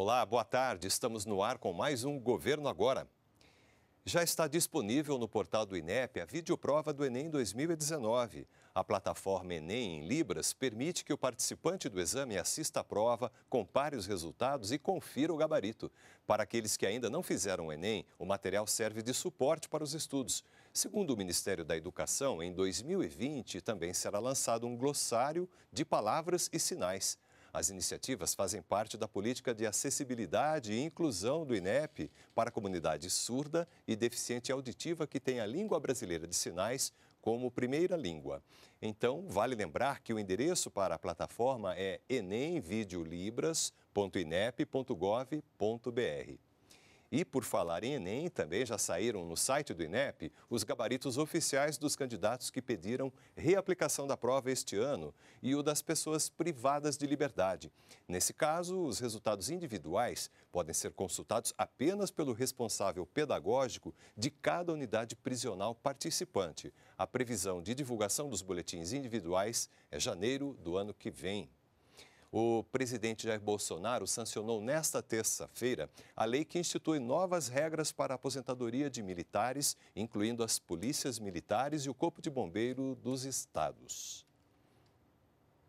Olá, boa tarde. Estamos no ar com mais um Governo Agora. Já está disponível no portal do INEP a videoprova do Enem 2019. A plataforma Enem em Libras permite que o participante do exame assista à prova, compare os resultados e confira o gabarito. Para aqueles que ainda não fizeram o Enem, o material serve de suporte para os estudos. Segundo o Ministério da Educação, em 2020 também será lançado um glossário de palavras e sinais. As iniciativas fazem parte da política de acessibilidade e inclusão do INEP para a comunidade surda e deficiente auditiva que tem a língua brasileira de sinais como primeira língua. Então, vale lembrar que o endereço para a plataforma é enemvideolibras.inep.gov.br. E por falar em Enem, também já saíram no site do INEP os gabaritos oficiais dos candidatos que pediram reaplicação da prova este ano e o das pessoas privadas de liberdade. Nesse caso, os resultados individuais podem ser consultados apenas pelo responsável pedagógico de cada unidade prisional participante. A previsão de divulgação dos boletins individuais é janeiro do ano que vem. O presidente Jair Bolsonaro sancionou nesta terça-feira a lei que institui novas regras para a aposentadoria de militares, incluindo as polícias militares e o Corpo de Bombeiro dos Estados.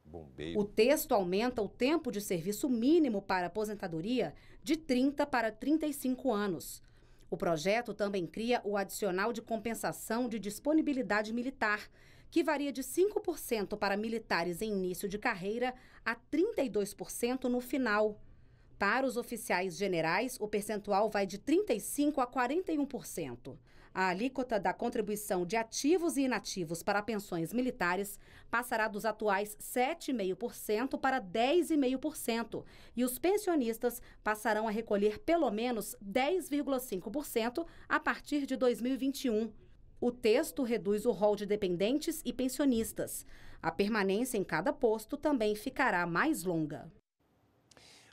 Bombeiro. O texto aumenta o tempo de serviço mínimo para aposentadoria de 30 para 35 anos. O projeto também cria o adicional de compensação de disponibilidade militar, que varia de 5% para militares em início de carreira a 32% no final. Para os oficiais generais, o percentual vai de 35% a 41%. A alíquota da contribuição de ativos e inativos para pensões militares passará dos atuais 7,5% para 10,5%, e os pensionistas passarão a recolher pelo menos 10,5% a partir de 2021. O texto reduz o rol de dependentes e pensionistas. A permanência em cada posto também ficará mais longa.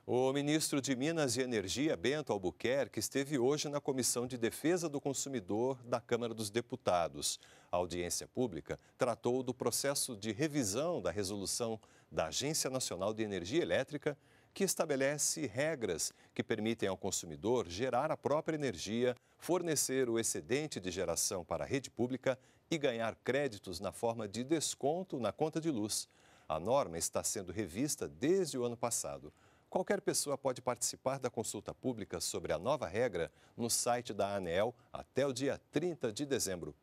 O ministro de Minas e Energia, Bento Albuquerque, esteve hoje na Comissão de Defesa do Consumidor da Câmara dos Deputados. A audiência pública tratou do processo de revisão da resolução da Agência Nacional de Energia Elétrica que estabelece regras que permitem ao consumidor gerar a própria energia, fornecer o excedente de geração para a rede pública e ganhar créditos na forma de desconto na conta de luz. A norma está sendo revista desde o ano passado. Qualquer pessoa pode participar da consulta pública sobre a nova regra no site da Anel até o dia 30 de dezembro.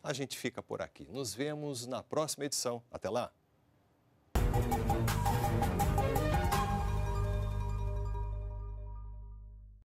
A gente fica por aqui. Nos vemos na próxima edição. Até lá!